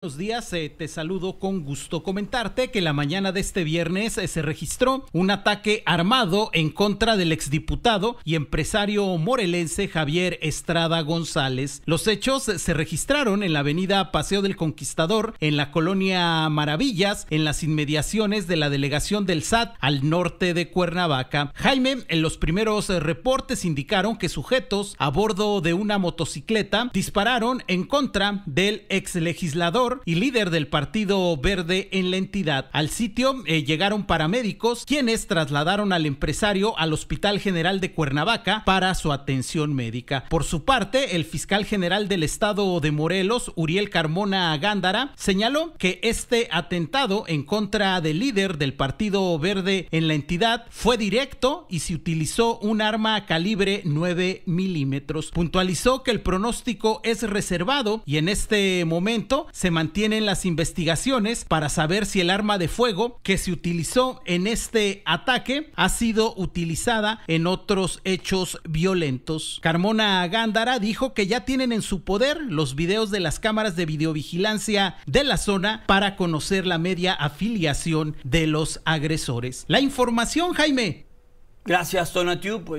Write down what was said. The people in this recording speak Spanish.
Buenos días, eh, te saludo con gusto. Comentarte que la mañana de este viernes eh, se registró un ataque armado en contra del exdiputado y empresario morelense Javier Estrada González. Los hechos eh, se registraron en la avenida Paseo del Conquistador, en la colonia Maravillas, en las inmediaciones de la delegación del SAT al norte de Cuernavaca. Jaime, en los primeros reportes indicaron que sujetos a bordo de una motocicleta dispararon en contra del ex legislador y líder del Partido Verde en la entidad. Al sitio eh, llegaron paramédicos quienes trasladaron al empresario al Hospital General de Cuernavaca para su atención médica. Por su parte, el fiscal general del estado de Morelos, Uriel Carmona Gándara, señaló que este atentado en contra del líder del Partido Verde en la entidad fue directo y se utilizó un arma calibre 9 milímetros. Puntualizó que el pronóstico es reservado y en este momento se mantienen las investigaciones para saber si el arma de fuego que se utilizó en este ataque ha sido utilizada en otros hechos violentos. Carmona Gándara dijo que ya tienen en su poder los videos de las cámaras de videovigilancia de la zona para conocer la media afiliación de los agresores. La información, Jaime. Gracias, Tonatiuh. Pues,